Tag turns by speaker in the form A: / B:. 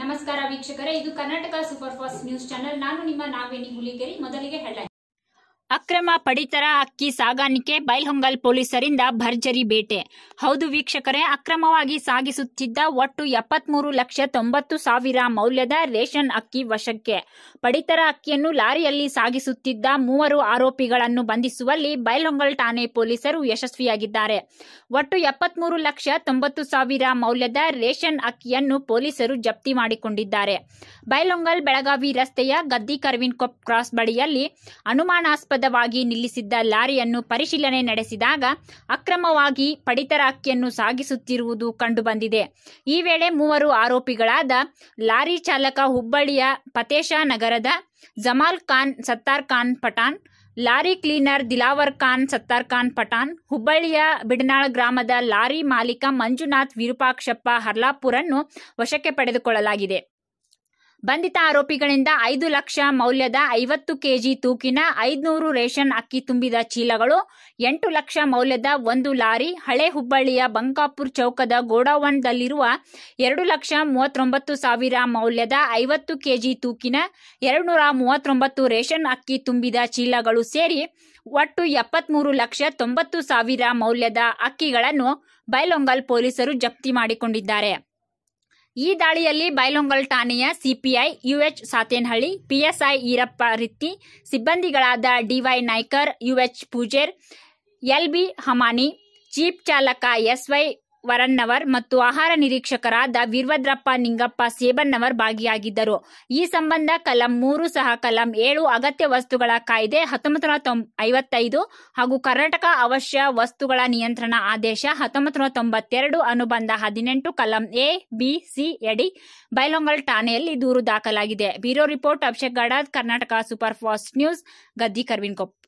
A: ನಮಸ್ಕಾರ ವೀಕ್ಷಕರೇ ಇದು Karnataka super fast news channel ನಾನು ನಿಮ್ಮ ನಾವೇನಿ ಮುಲಿಕೆರಿ ಮೊದಲಿಗೆ ಹೆಡ್ಲೈನ್ ಅಕ್ರಮ ಪಡಿತರ ಅಕ್ಕಿ ಸಾಗಾಣಿಕೆ ಬೈಲ್ಹೊಂಗಲ್ ಪೊಲೀಸರಿಂದ ಭರ್ಜರಿ ಬೇಟೆ ಹೌದು ವೀಕ್ಷಕರೇ ಅಕ್ರಮವಾಗಿ ಸಾಗಿಸುತ್ತಿದ್ದ ಒಟ್ಟು ಎಪ್ಪತ್ಮೂರು ಲಕ್ಷ ತೊಂಬತ್ತು ಸಾವಿರ ಮೌಲ್ಯದ ರೇಷನ್ ಅಕ್ಕಿ ವಶಕ್ಕೆ ಪಡಿತರ ಅಕ್ಕಿಯನ್ನು ಲಾರಿಯಲ್ಲಿ ಸಾಗಿಸುತ್ತಿದ್ದ ಮೂವರು ಆರೋಪಿಗಳನ್ನು ಬಂಧಿಸುವಲ್ಲಿ ಬೈಲ್ಹೊಂಗಲ್ ಠಾಣೆ ಪೊಲೀಸರು ಯಶಸ್ವಿಯಾಗಿದ್ದಾರೆ ಒಟ್ಟು ಎಪ್ಪತ್ಮೂರು ಲಕ್ಷ ತೊಂಬತ್ತು ಸಾವಿರ ಮೌಲ್ಯದ ರೇಷನ್ ಅಕ್ಕಿಯನ್ನು ಪೊಲೀಸರು ಜಪ್ತಿ ಮಾಡಿಕೊಂಡಿದ್ದಾರೆ ಬೈಲೊಂಗಲ್ ಬೆಳಗಾವಿ ರಸ್ತೆಯ ಗದ್ದಿ ಕೊಪ್ ಕ್ರಾಸ್ ಬಳಿಯಲ್ಲಿ ಅನುಮಾನಾಸ್ಪದ ಅಪರಾಧವಾಗಿ ನಿಲ್ಲಿಸಿದ್ದ ಲಾರಿಯನ್ನು ಪರಿಶೀಲನೆ ನಡೆಸಿದಾಗ ಅಕ್ರಮವಾಗಿ ಪಡಿತರ ಅಕ್ಕಿಯನ್ನು ಸಾಗಿಸುತ್ತಿರುವುದು ಕಂಡುಬಂದಿದೆ ಈ ವೇಳೆ ಮೂವರು ಆರೋಪಿಗಳಾದ ಲಾರಿ ಚಾಲಕ ಹುಬ್ಬಳ್ಳಿಯ ಪತೇಶ ನಗರದ ಜಮಾಲ್ ಖಾನ್ ಸತ್ತಾರ್ ಖಾನ್ ಪಠಾಣ್ ಲಾರಿ ಕ್ಲೀನರ್ ದಿಲಾವರ್ ಖಾನ್ ಸತ್ತಾರ್ ಖಾನ್ ಪಠಾಣ್ ಹುಬ್ಬಳ್ಳಿಯ ಬಿಡನಾಳ ಗ್ರಾಮದ ಲಾರಿ ಮಾಲೀಕ ಮಂಜುನಾಥ್ ವಿರೂಪಾಕ್ಷಪ್ಪ ಹರ್ಲಾಪುರನ್ನು ವಶಕ್ಕೆ ಪಡೆದುಕೊಳ್ಳಲಾಗಿದೆ ಬಂಧಿತ ಆರೋಪಿಗಳಿಂದ ಐದು ಲಕ್ಷ ಮೌಲ್ಯದ ಐವತ್ತು ಕೆಜಿ ತೂಕಿನ ಐದುನೂರು ರೇಷನ್ ಅಕ್ಕಿ ತುಂಬಿದ ಚೀಲಗಳು ಎಂಟು ಲಕ್ಷ ಮೌಲ್ಯದ ಒಂದು ಲಾರಿ ಹಳೆ ಹುಬ್ಬಳ್ಳಿಯ ಬಂಕಾಪುರ್ ಚೌಕದ ಗೋಡೌನ್ದಲ್ಲಿರುವ ಎರಡು ಲಕ್ಷ ಮೂವತ್ತೊಂಬತ್ತು ಸಾವಿರ ಮೌಲ್ಯದ ಐವತ್ತು ಕೆಜಿ ತೂಕಿನ ಎರಡುನೂರ ಮೂವತ್ತೊಂಬತ್ತು ರೇಷನ್ ಅಕ್ಕಿ ತುಂಬಿದ ಚೀಲಗಳು ಸೇರಿ ಒಟ್ಟು ಎಪ್ಪತ್ಮೂರು ಲಕ್ಷ ತೊಂಬತ್ತು ಸಾವಿರ ಮೌಲ್ಯದ ಅಕ್ಕಿಗಳನ್ನು ಬೈಲೊಂಗಲ್ ಪೊಲೀಸರು ಜಪ್ತಿ ಮಾಡಿಕೊಂಡಿದ್ದಾರೆ ಈ ದಾಳಿಯಲ್ಲಿ ಬೈಲೊಂಗಲ್ ಠಾಣೆಯ CPI U H Satenahalli PSI Eerappa Ritti ಸಿಬ್ಬಂದಿಗಳಾದ D Y Naikar U H Poojer L B Hamani jeep ಚಾಲಕ ವೈ ವರನ್ನವರ್ ಮತ್ತು ಆಹಾರ ನಿರೀಕ್ಷಕರಾದ ವೀರ್ಭದ್ರಪ್ಪ ನಿಂಗಪ್ಪ ಸೇಬನ್ನವರ್ ಭಾಗಿಯಾಗಿದ್ದರು ಈ ಸಂಬಂಧ ಕಲಂ ಮೂರು ಸಹ ಕಲಂ ಏಳು ಅಗತ್ಯ ವಸ್ತುಗಳ ಕಾಯ್ದೆ ಹತ್ತೊಂಬತ್ತು ನೂರ ಐವತ್ತೈದು ಹಾಗೂ ಕರ್ನಾಟಕ ಅವಶ್ಯ ವಸ್ತುಗಳ ನಿಯಂತ್ರಣ ಆದೇಶ ಹತ್ತೊಂಬತ್ತು ನೂರ ತೊಂಬತ್ತೆರಡು ಅನುಬಂಧ ಹದಿನೆಂಟು ಕಲಂ ಎ ಬಿ ಸಿ ಎಡಿ ಬೈಲೊಂಗಲ್ ಠಾಣೆಯಲ್ಲಿ ದೂರು ದಾಖಲಾಗಿದೆ bureau report Abhishek Gadad Karnataka super fast news Gaddi ಕರ್ವಿನ್ಕೊಪ್ಪ